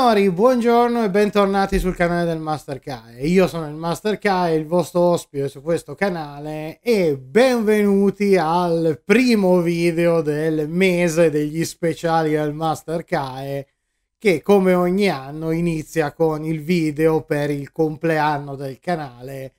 signori, buongiorno e bentornati sul canale del Master Kai. Io sono il Master Kai, il vostro ospite su questo canale e benvenuti al primo video del mese degli speciali del Master Kai che come ogni anno inizia con il video per il compleanno del canale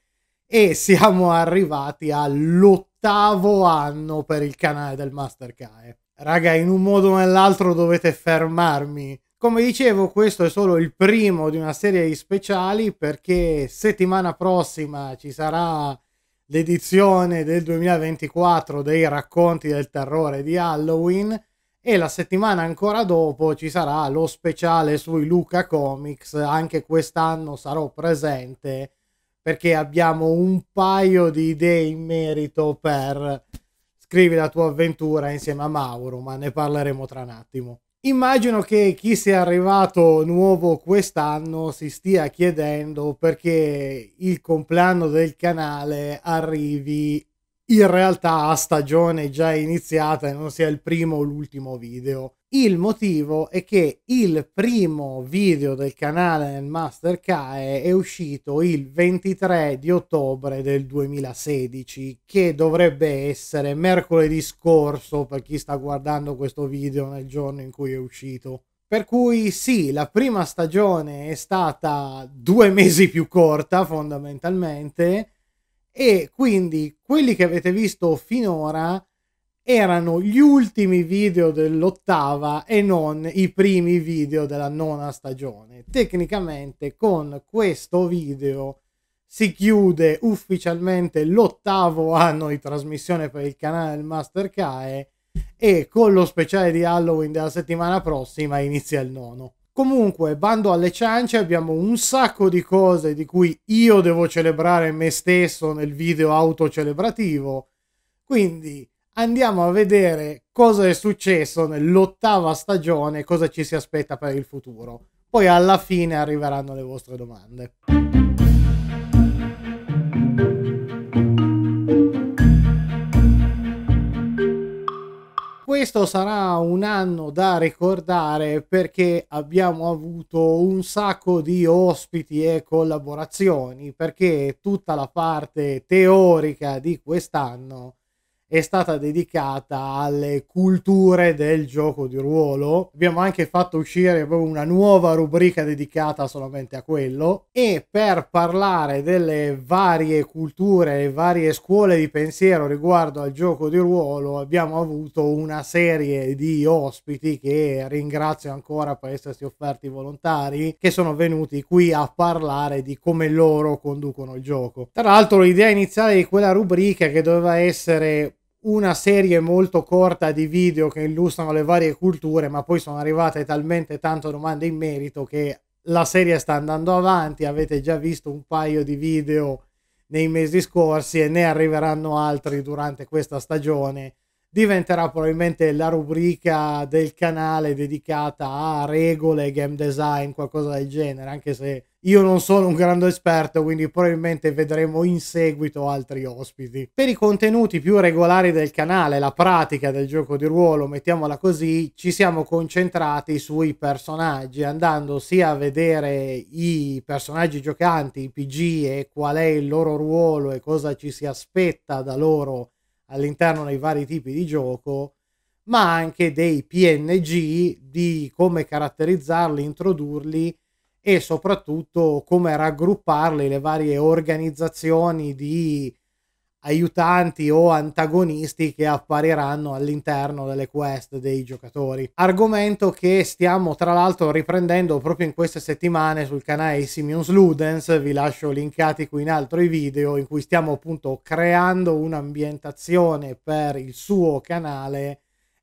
e siamo arrivati all'ottavo anno per il canale del Master Kai. Raga, in un modo o nell'altro dovete fermarmi come dicevo, questo è solo il primo di una serie di speciali perché settimana prossima ci sarà l'edizione del 2024 dei racconti del terrore di Halloween e la settimana ancora dopo ci sarà lo speciale sui Luca Comics, anche quest'anno sarò presente perché abbiamo un paio di idee in merito per scrivi la tua avventura insieme a Mauro, ma ne parleremo tra un attimo. Immagino che chi sia arrivato nuovo quest'anno si stia chiedendo perché il compleanno del canale arrivi in realtà a stagione già iniziata e non sia il primo o l'ultimo video. Il motivo è che il primo video del canale nel Master Kae è uscito il 23 di ottobre del 2016, che dovrebbe essere mercoledì scorso per chi sta guardando questo video nel giorno in cui è uscito. Per cui sì, la prima stagione è stata due mesi più corta fondamentalmente e quindi quelli che avete visto finora erano gli ultimi video dell'ottava e non i primi video della nona stagione. Tecnicamente con questo video si chiude ufficialmente l'ottavo anno di trasmissione per il canale del Master Kae e con lo speciale di Halloween della settimana prossima inizia il nono. Comunque, bando alle ciance, abbiamo un sacco di cose di cui io devo celebrare me stesso nel video autocelebrativo. Quindi, andiamo a vedere cosa è successo nell'ottava stagione, e cosa ci si aspetta per il futuro. Poi alla fine arriveranno le vostre domande. Questo sarà un anno da ricordare perché abbiamo avuto un sacco di ospiti e collaborazioni, perché tutta la parte teorica di quest'anno è stata dedicata alle culture del gioco di ruolo. Abbiamo anche fatto uscire una nuova rubrica dedicata solamente a quello. E per parlare delle varie culture, le varie scuole di pensiero riguardo al gioco di ruolo, abbiamo avuto una serie di ospiti che ringrazio ancora per essersi offerti volontari, che sono venuti qui a parlare di come loro conducono il gioco. Tra l'altro l'idea iniziale di quella rubrica che doveva essere una serie molto corta di video che illustrano le varie culture, ma poi sono arrivate talmente tante domande in merito che la serie sta andando avanti, avete già visto un paio di video nei mesi scorsi e ne arriveranno altri durante questa stagione diventerà probabilmente la rubrica del canale dedicata a regole, game design, qualcosa del genere, anche se io non sono un grande esperto, quindi probabilmente vedremo in seguito altri ospiti. Per i contenuti più regolari del canale, la pratica del gioco di ruolo, mettiamola così, ci siamo concentrati sui personaggi, andando sia a vedere i personaggi giocanti, i PG e qual è il loro ruolo e cosa ci si aspetta da loro all'interno dei vari tipi di gioco, ma anche dei PNG, di come caratterizzarli, introdurli e soprattutto come raggrupparli le varie organizzazioni di aiutanti o antagonisti che appariranno all'interno delle quest dei giocatori. Argomento che stiamo tra l'altro riprendendo proprio in queste settimane sul canale Simeon's Ludens, vi lascio linkati qui in alto i video in cui stiamo appunto creando un'ambientazione per il suo canale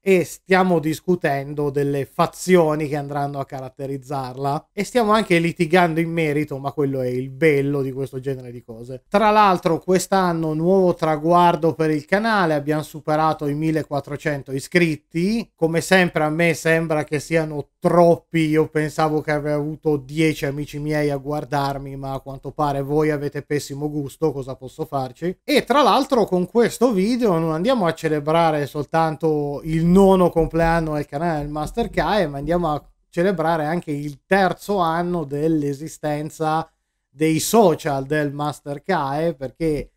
e stiamo discutendo delle fazioni che andranno a caratterizzarla e stiamo anche litigando in merito, ma quello è il bello di questo genere di cose. Tra l'altro quest'anno nuovo traguardo per il canale, abbiamo superato i 1400 iscritti, come sempre a me sembra che siano troppi, io pensavo che avrei avuto 10 amici miei a guardarmi, ma a quanto pare voi avete pessimo gusto, cosa posso farci? E tra l'altro con questo video non andiamo a celebrare soltanto il nono compleanno del canale del Master Kai, ma andiamo a celebrare anche il terzo anno dell'esistenza dei social del Master Kai, eh, perché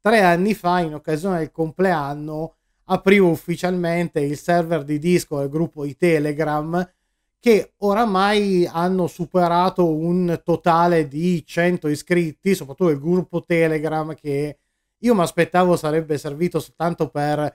tre anni fa, in occasione del compleanno, aprivo ufficialmente il server di disco del gruppo di Telegram che oramai hanno superato un totale di 100 iscritti, soprattutto il gruppo Telegram che io mi aspettavo sarebbe servito soltanto per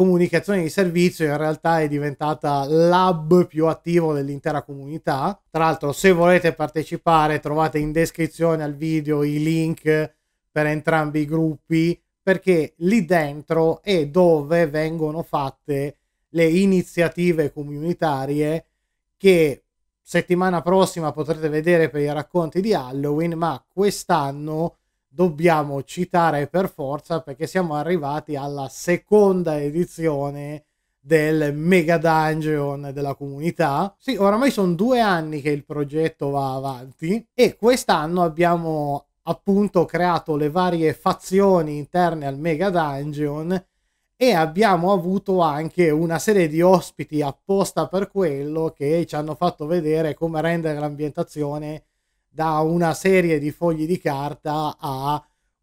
comunicazione di servizio in realtà è diventata l'hub più attivo dell'intera comunità. Tra l'altro, se volete partecipare, trovate in descrizione al video i link per entrambi i gruppi, perché lì dentro è dove vengono fatte le iniziative comunitarie che settimana prossima potrete vedere per i racconti di Halloween, ma quest'anno dobbiamo citare per forza perché siamo arrivati alla seconda edizione del Mega Dungeon della comunità. Sì, oramai sono due anni che il progetto va avanti e quest'anno abbiamo appunto creato le varie fazioni interne al Mega Dungeon e abbiamo avuto anche una serie di ospiti apposta per quello che ci hanno fatto vedere come rendere l'ambientazione da una serie di fogli di carta a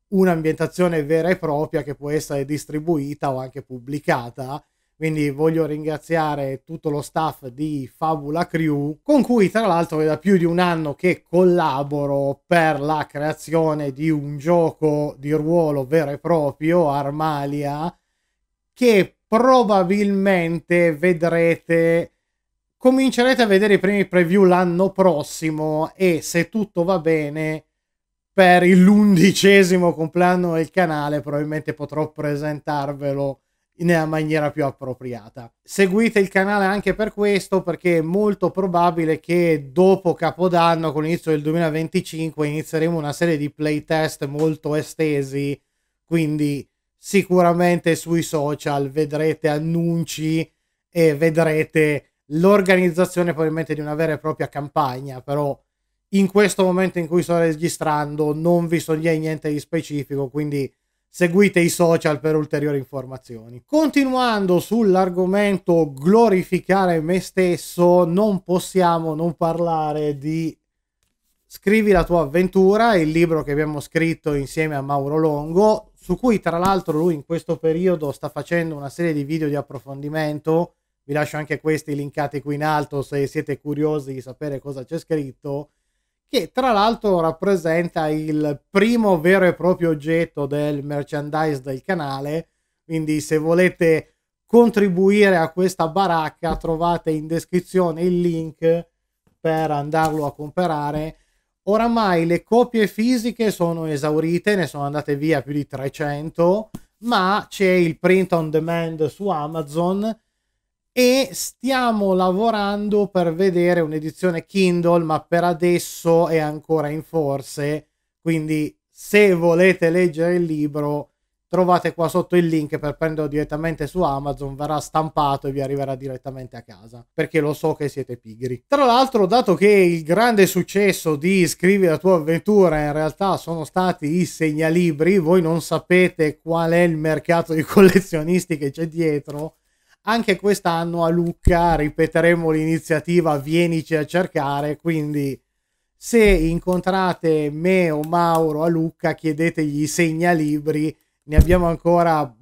un'ambientazione vera e propria che può essere distribuita o anche pubblicata. Quindi voglio ringraziare tutto lo staff di Fabula Crew, con cui tra l'altro è da più di un anno che collaboro per la creazione di un gioco di ruolo vero e proprio, Armalia, che probabilmente vedrete comincerete a vedere i primi preview l'anno prossimo e se tutto va bene per l'undicesimo compleanno del canale probabilmente potrò presentarvelo nella maniera più appropriata. Seguite il canale anche per questo perché è molto probabile che dopo Capodanno, con l'inizio del 2025, inizieremo una serie di playtest molto estesi, quindi sicuramente sui social vedrete annunci e vedrete l'organizzazione probabilmente di una vera e propria campagna, però in questo momento in cui sto registrando non vi so niente di specifico, quindi seguite i social per ulteriori informazioni. Continuando sull'argomento glorificare me stesso, non possiamo non parlare di Scrivi la tua avventura, il libro che abbiamo scritto insieme a Mauro Longo, su cui tra l'altro lui in questo periodo sta facendo una serie di video di approfondimento vi lascio anche questi linkati qui in alto se siete curiosi di sapere cosa c'è scritto, che tra l'altro rappresenta il primo vero e proprio oggetto del merchandise del canale, quindi se volete contribuire a questa baracca trovate in descrizione il link per andarlo a comprare. Oramai le copie fisiche sono esaurite, ne sono andate via più di 300, ma c'è il print on demand su Amazon e stiamo lavorando per vedere un'edizione Kindle, ma per adesso è ancora in forse, quindi se volete leggere il libro trovate qua sotto il link per prenderlo direttamente su Amazon, verrà stampato e vi arriverà direttamente a casa, perché lo so che siete pigri. Tra l'altro, dato che il grande successo di Scrivi la tua avventura in realtà sono stati i segnalibri, voi non sapete qual è il mercato di collezionisti che c'è dietro, anche quest'anno a Lucca ripeteremo l'iniziativa Vienici a cercare, quindi se incontrate me o Mauro a Lucca chiedetegli i segnalibri, ne abbiamo ancora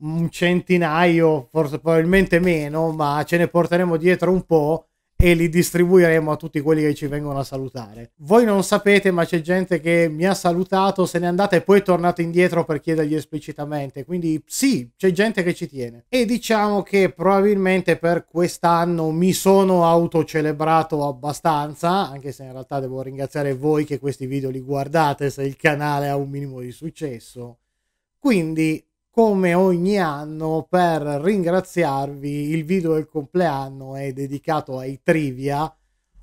un centinaio, forse probabilmente meno, ma ce ne porteremo dietro un po' e li distribuiremo a tutti quelli che ci vengono a salutare. Voi non sapete, ma c'è gente che mi ha salutato, se n'è andata e poi è tornata indietro per chiedergli esplicitamente. Quindi sì, c'è gente che ci tiene. E diciamo che probabilmente per quest'anno mi sono autocelebrato abbastanza, anche se in realtà devo ringraziare voi che questi video li guardate se il canale ha un minimo di successo. Quindi come ogni anno per ringraziarvi il video del compleanno è dedicato ai trivia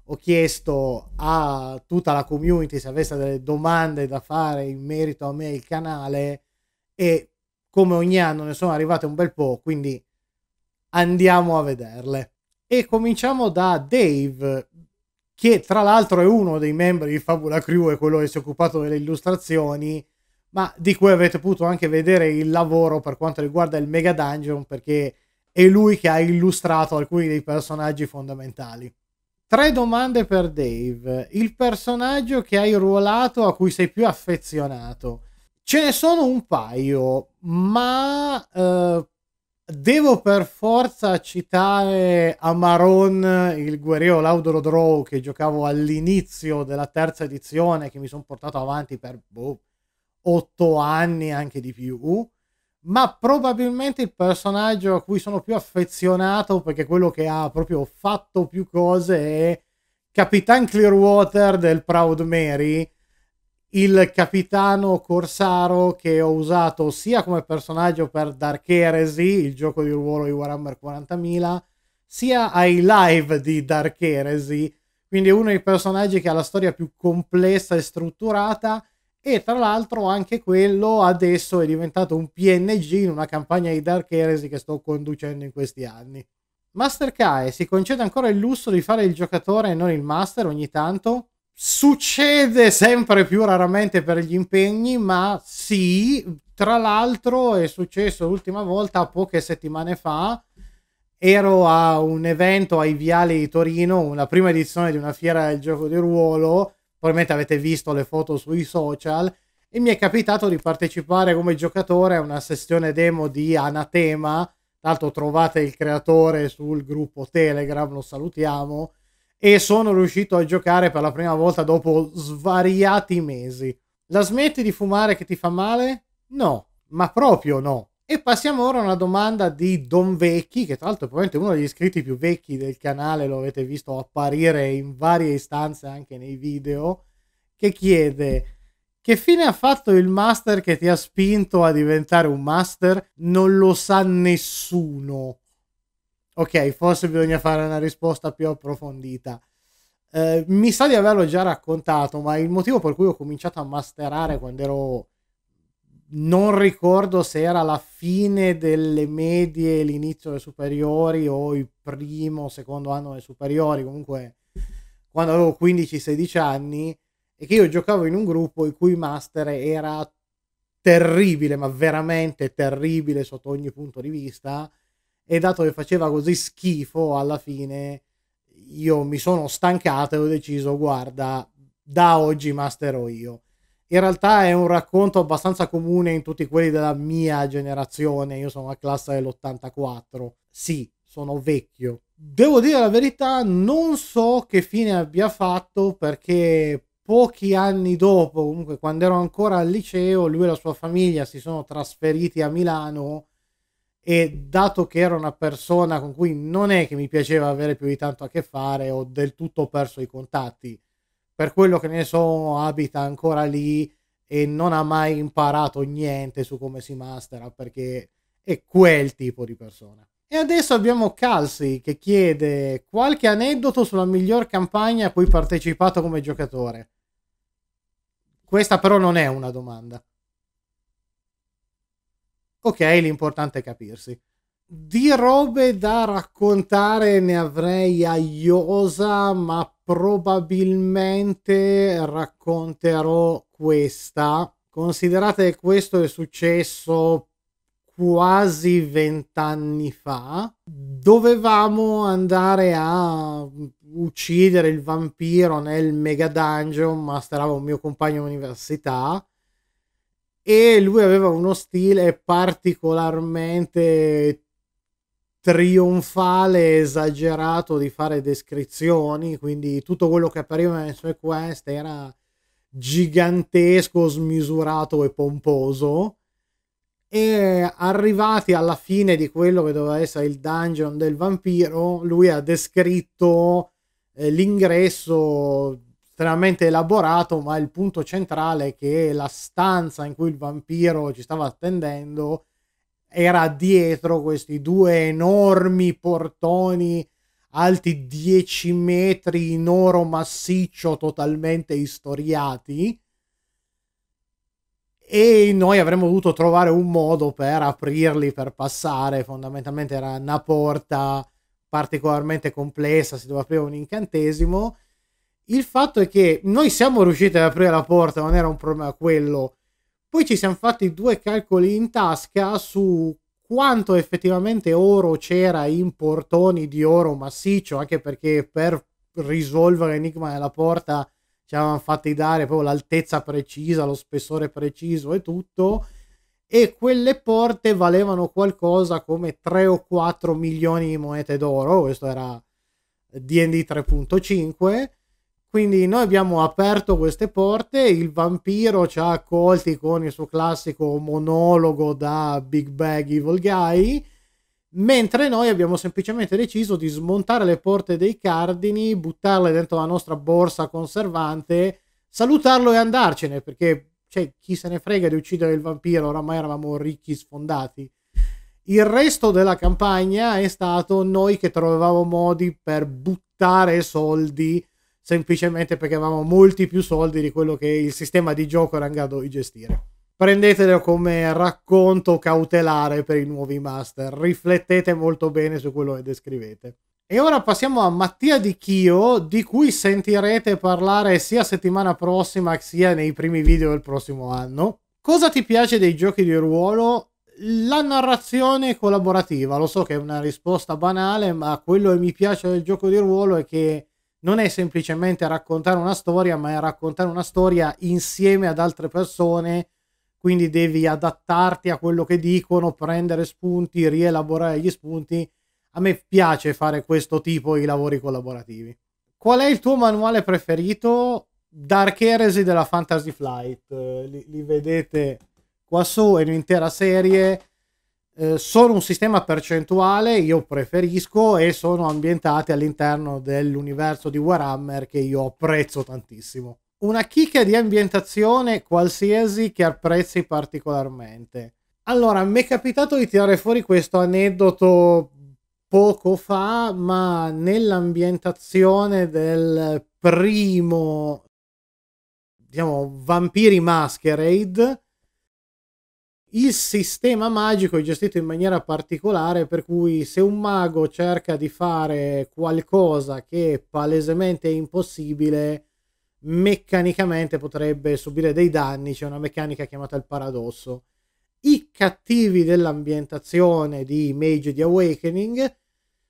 ho chiesto a tutta la community se avesse delle domande da fare in merito a me e il canale e come ogni anno ne sono arrivate un bel po' quindi andiamo a vederle e cominciamo da Dave che tra l'altro è uno dei membri di Fabula Crew e quello che si è occupato delle illustrazioni ma di cui avete potuto anche vedere il lavoro per quanto riguarda il Mega Dungeon, perché è lui che ha illustrato alcuni dei personaggi fondamentali. Tre domande per Dave. Il personaggio che hai ruolato a cui sei più affezionato. Ce ne sono un paio, ma eh, devo per forza citare Amaron, il guerriero Laudoro Draw che giocavo all'inizio della terza edizione, che mi sono portato avanti per boh, 8 anni, anche di più. Ma probabilmente il personaggio a cui sono più affezionato, perché quello che ha proprio fatto più cose, è Capitan Clearwater del Proud Mary, il capitano corsaro che ho usato sia come personaggio per Dark Heresy, il gioco di ruolo di Warhammer 40.000, sia ai live di Dark Heresy, quindi è uno dei personaggi che ha la storia più complessa e strutturata e tra l'altro anche quello adesso è diventato un PNG in una campagna di Dark Heresy che sto conducendo in questi anni. Master Kai si concede ancora il lusso di fare il giocatore e non il master ogni tanto? Succede sempre più raramente per gli impegni, ma sì, tra l'altro è successo l'ultima volta poche settimane fa, ero a un evento ai Viali di Torino, una prima edizione di una fiera del gioco di ruolo, probabilmente avete visto le foto sui social, e mi è capitato di partecipare come giocatore a una sessione demo di Anatema, tra l'altro trovate il creatore sul gruppo Telegram, lo salutiamo, e sono riuscito a giocare per la prima volta dopo svariati mesi. La smetti di fumare che ti fa male? No, ma proprio no. E passiamo ora a una domanda di Don Vecchi, che tra l'altro è probabilmente uno degli iscritti più vecchi del canale, lo avete visto apparire in varie istanze anche nei video, che chiede che fine ha fatto il master che ti ha spinto a diventare un master? Non lo sa nessuno. Ok, forse bisogna fare una risposta più approfondita. Eh, mi sa di averlo già raccontato, ma il motivo per cui ho cominciato a masterare quando ero non ricordo se era la fine delle medie, l'inizio delle superiori o il primo, secondo anno delle superiori, comunque quando avevo 15-16 anni e che io giocavo in un gruppo il cui master era terribile, ma veramente terribile sotto ogni punto di vista e dato che faceva così schifo alla fine io mi sono stancato e ho deciso guarda da oggi masterò io in realtà è un racconto abbastanza comune in tutti quelli della mia generazione. Io sono la classe dell'84. Sì, sono vecchio. Devo dire la verità, non so che fine abbia fatto perché pochi anni dopo, comunque quando ero ancora al liceo, lui e la sua famiglia si sono trasferiti a Milano e dato che era una persona con cui non è che mi piaceva avere più di tanto a che fare, ho del tutto perso i contatti per quello che ne so abita ancora lì e non ha mai imparato niente su come si mastera perché è quel tipo di persona. E adesso abbiamo Calsi che chiede qualche aneddoto sulla miglior campagna a cui partecipato come giocatore. Questa però non è una domanda. Ok, l'importante è capirsi. Di robe da raccontare ne avrei a iosa, ma probabilmente racconterò questa. Considerate che questo è successo quasi vent'anni fa. Dovevamo andare a uccidere il vampiro nel Mega Dungeon, ma stava un mio compagno università. e lui aveva uno stile particolarmente trionfale esagerato di fare descrizioni, quindi tutto quello che appariva nelle sue quest era gigantesco, smisurato e pomposo. E arrivati alla fine di quello che doveva essere il dungeon del vampiro, lui ha descritto eh, l'ingresso estremamente elaborato, ma il punto centrale è che la stanza in cui il vampiro ci stava attendendo era dietro questi due enormi portoni alti 10 metri in oro massiccio totalmente istoriati e noi avremmo dovuto trovare un modo per aprirli, per passare, fondamentalmente era una porta particolarmente complessa, si doveva aprire un incantesimo. Il fatto è che noi siamo riusciti ad aprire la porta, non era un problema quello, poi ci siamo fatti due calcoli in tasca su quanto effettivamente oro c'era in portoni di oro massiccio, anche perché per risolvere l'enigma della porta ci avevano fatti dare proprio l'altezza precisa, lo spessore preciso e tutto. E quelle porte valevano qualcosa come 3 o 4 milioni di monete d'oro. Questo era DD 3.5. Quindi noi abbiamo aperto queste porte, il vampiro ci ha accolti con il suo classico monologo da Big Bag Evil Guy, mentre noi abbiamo semplicemente deciso di smontare le porte dei cardini, buttarle dentro la nostra borsa conservante, salutarlo e andarcene, perché cioè, chi se ne frega di uccidere il vampiro, oramai eravamo ricchi sfondati. Il resto della campagna è stato noi che trovavamo modi per buttare soldi semplicemente perché avevamo molti più soldi di quello che il sistema di gioco era in grado di gestire. Prendetelo come racconto cautelare per i nuovi master, riflettete molto bene su quello che descrivete. E ora passiamo a Mattia Di Chio, di cui sentirete parlare sia settimana prossima sia nei primi video del prossimo anno. Cosa ti piace dei giochi di ruolo? La narrazione collaborativa. Lo so che è una risposta banale, ma quello che mi piace del gioco di ruolo è che non è semplicemente raccontare una storia, ma è raccontare una storia insieme ad altre persone, quindi devi adattarti a quello che dicono, prendere spunti, rielaborare gli spunti. A me piace fare questo tipo di lavori collaborativi. Qual è il tuo manuale preferito? Dark Heresy della Fantasy Flight, eh, li, li vedete qua su, è un'intera serie eh, sono un sistema percentuale, io preferisco e sono ambientate all'interno dell'universo di Warhammer che io apprezzo tantissimo. Una chicca di ambientazione qualsiasi che apprezzi particolarmente. Allora, mi è capitato di tirare fuori questo aneddoto poco fa, ma nell'ambientazione del primo, diciamo, Vampiri Masquerade, il sistema magico è gestito in maniera particolare per cui se un mago cerca di fare qualcosa che palesemente è impossibile meccanicamente potrebbe subire dei danni c'è una meccanica chiamata il paradosso i cattivi dell'ambientazione di Mage di Awakening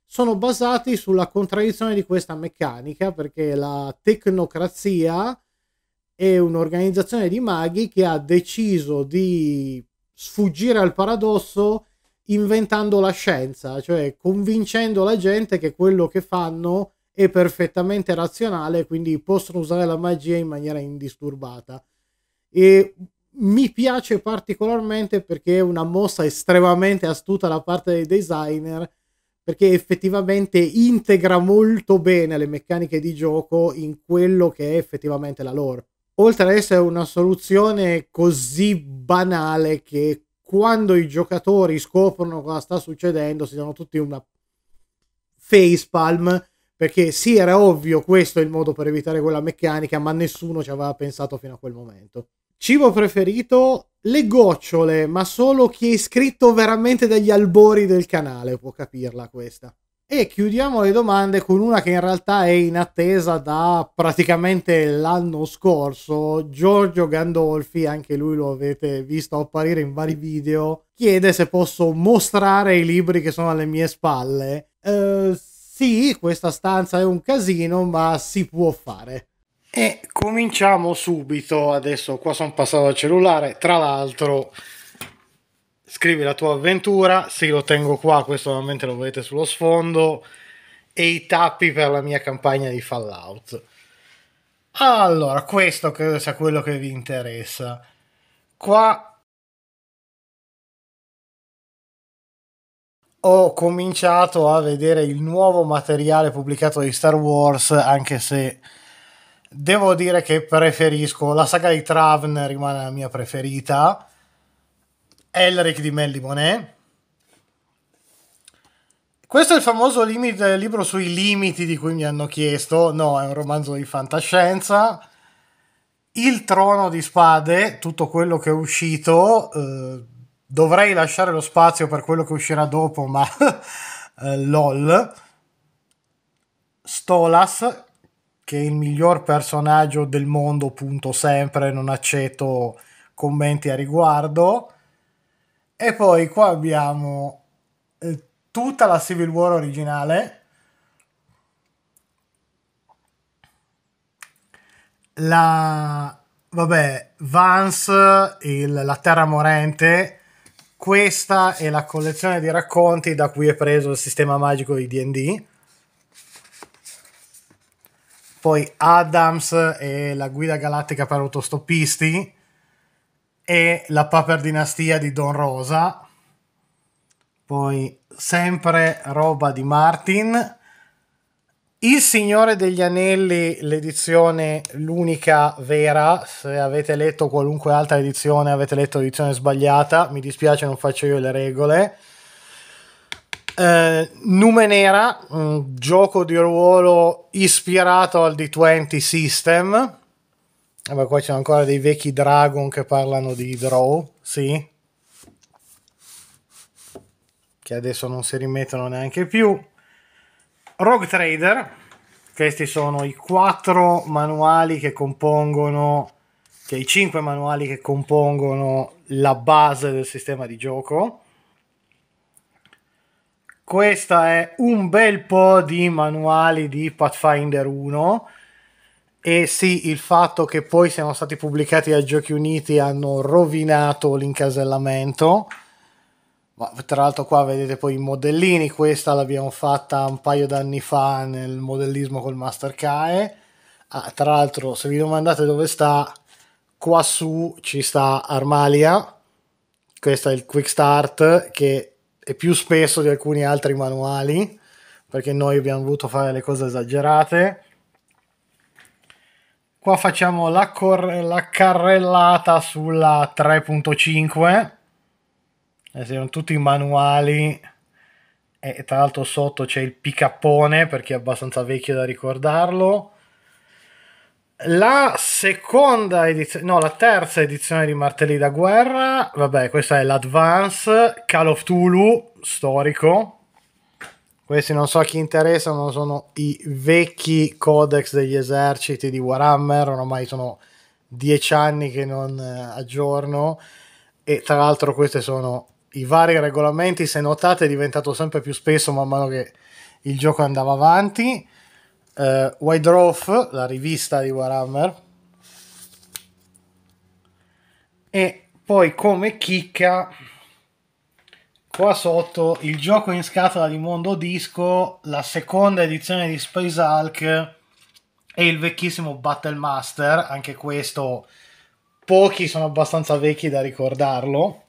sono basati sulla contraddizione di questa meccanica perché la tecnocrazia è un'organizzazione di maghi che ha deciso di sfuggire al paradosso inventando la scienza, cioè convincendo la gente che quello che fanno è perfettamente razionale, quindi possono usare la magia in maniera indisturbata. E mi piace particolarmente perché è una mossa estremamente astuta da parte dei designer, perché effettivamente integra molto bene le meccaniche di gioco in quello che è effettivamente la lore oltre ad essere una soluzione così banale che quando i giocatori scoprono cosa sta succedendo si danno tutti una facepalm perché sì era ovvio questo è il modo per evitare quella meccanica ma nessuno ci aveva pensato fino a quel momento cibo preferito le gocciole ma solo chi è iscritto veramente dagli albori del canale può capirla questa e chiudiamo le domande con una che in realtà è in attesa da praticamente l'anno scorso. Giorgio Gandolfi, anche lui lo avete visto apparire in vari video, chiede se posso mostrare i libri che sono alle mie spalle. Uh, sì, questa stanza è un casino, ma si può fare. E cominciamo subito. Adesso qua sono passato al cellulare. Tra l'altro, scrivi la tua avventura, sì lo tengo qua, questo ovviamente lo vedete sullo sfondo, e i tappi per la mia campagna di Fallout. Allora, questo credo sia quello che vi interessa. Qua ho cominciato a vedere il nuovo materiale pubblicato di Star Wars, anche se devo dire che preferisco la saga di Travn rimane la mia preferita Elric di Melly Monet. Questo è il famoso limit, eh, libro sui limiti di cui mi hanno chiesto. No, è un romanzo di fantascienza. Il trono di spade, tutto quello che è uscito. Eh, dovrei lasciare lo spazio per quello che uscirà dopo, ma eh, lol. Stolas, che è il miglior personaggio del mondo, punto sempre, non accetto commenti a riguardo. E poi qua abbiamo eh, tutta la Civil War originale. La... Vabbè, Vance, il, la Terra Morente. Questa è la collezione di racconti da cui è preso il sistema magico di DD. Poi Adams e la guida galattica per autostoppisti e la Paper Dinastia di Don Rosa, poi sempre roba di Martin, Il Signore degli Anelli, l'edizione, l'unica vera, se avete letto qualunque altra edizione, avete letto l'edizione sbagliata, mi dispiace non faccio io le regole. Eh, Nume un gioco di ruolo ispirato al D20 System, Vabbè, qua c'è ancora dei vecchi Dragon che parlano di Draw, sì. Che adesso non si rimettono neanche più. Rogue Trader, questi sono i quattro manuali che compongono, che i cinque manuali che compongono la base del sistema di gioco. Questa è un bel po' di manuali di Pathfinder 1 e sì, il fatto che poi siano stati pubblicati da Giochi Uniti hanno rovinato l'incasellamento. Ma, tra l'altro qua vedete poi i modellini, questa l'abbiamo fatta un paio d'anni fa nel modellismo col Mastercae. Ah, tra l'altro se vi domandate dove sta, qua su ci sta Armalia, questo è il Quick Start che è più spesso di alcuni altri manuali, perché noi abbiamo voluto fare le cose esagerate. Qua facciamo la, cor- la carrellata sulla 3.5. Eh, sono tutti manuali. E tra l'altro sotto c'è il picappone perché è abbastanza vecchio da ricordarlo. La seconda edizione, no, la terza edizione di Martelli da guerra. Vabbè, questa è l'Advance Call of Tulu, storico questi non so a chi interessano, sono i vecchi codex degli eserciti di Warhammer, ormai sono dieci anni che non eh, aggiorno e tra l'altro questi sono i vari regolamenti, se notate è diventato sempre più spesso man mano che il gioco andava avanti. Uh, eh, Wide Roth, la rivista di Warhammer. E poi come chicca qua sotto il gioco in scatola di Mondo Disco, la seconda edizione di Space Hulk e il vecchissimo Battle Master, anche questo pochi sono abbastanza vecchi da ricordarlo.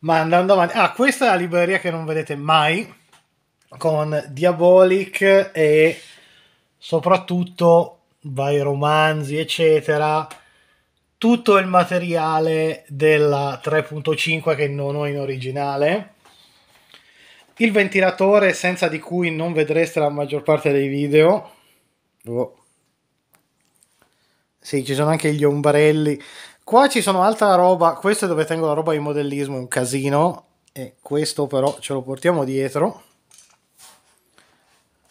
Ma andando avanti, ah, questa è la libreria che non vedete mai con Diabolic e soprattutto vari romanzi, eccetera tutto il materiale della 3.5 che non ho in originale, il ventilatore senza di cui non vedreste la maggior parte dei video. Oh. Sì, ci sono anche gli ombrelli. Qua ci sono altra roba, questo è dove tengo la roba di modellismo, è un casino, e questo però ce lo portiamo dietro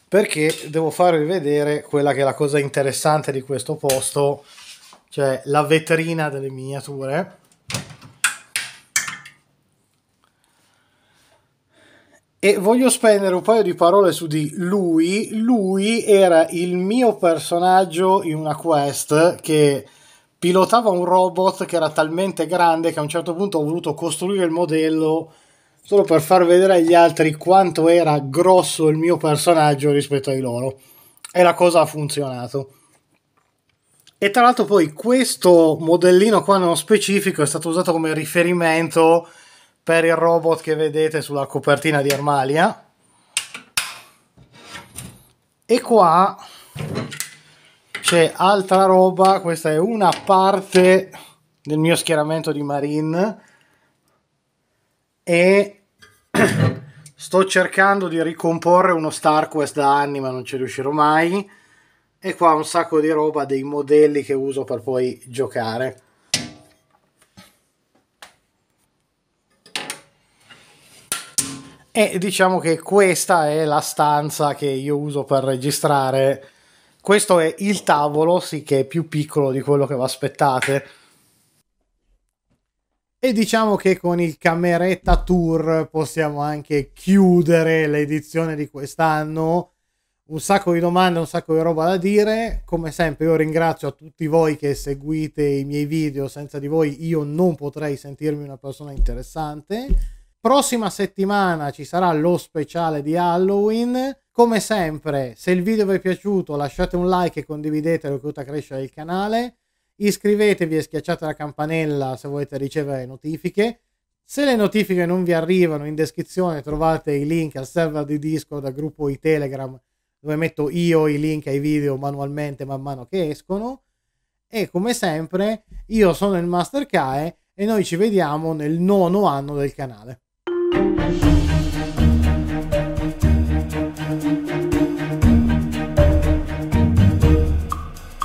perché devo farvi vedere quella che è la cosa interessante di questo posto cioè la vetrina delle miniature. E voglio spendere un paio di parole su di lui. Lui era il mio personaggio in una quest che pilotava un robot che era talmente grande che a un certo punto ho voluto costruire il modello solo per far vedere agli altri quanto era grosso il mio personaggio rispetto ai loro. E la cosa ha funzionato. E tra l'altro poi questo modellino qua nello specifico è stato usato come riferimento per il robot che vedete sulla copertina di Armalia. E qua c'è altra roba, questa è una parte del mio schieramento di Marine e sto cercando di ricomporre uno StarQuest da anni ma non ci riuscirò mai e qua un sacco di roba dei modelli che uso per poi giocare e diciamo che questa è la stanza che io uso per registrare questo è il tavolo sì che è più piccolo di quello che vi aspettate e diciamo che con il cameretta tour possiamo anche chiudere l'edizione di quest'anno un sacco di domande, un sacco di roba da dire. Come sempre, io ringrazio a tutti voi che seguite i miei video. Senza di voi, io non potrei sentirmi una persona interessante. Prossima settimana ci sarà lo speciale di Halloween. Come sempre, se il video vi è piaciuto, lasciate un like e condividetelo che a crescere il canale. Iscrivetevi e schiacciate la campanella se volete ricevere notifiche. Se le notifiche non vi arrivano, in descrizione trovate i link al server di Discord, al gruppo di Telegram dove metto io i link ai video manualmente man mano che escono. E come sempre, io sono il Master Kae e noi ci vediamo nel nono anno del canale.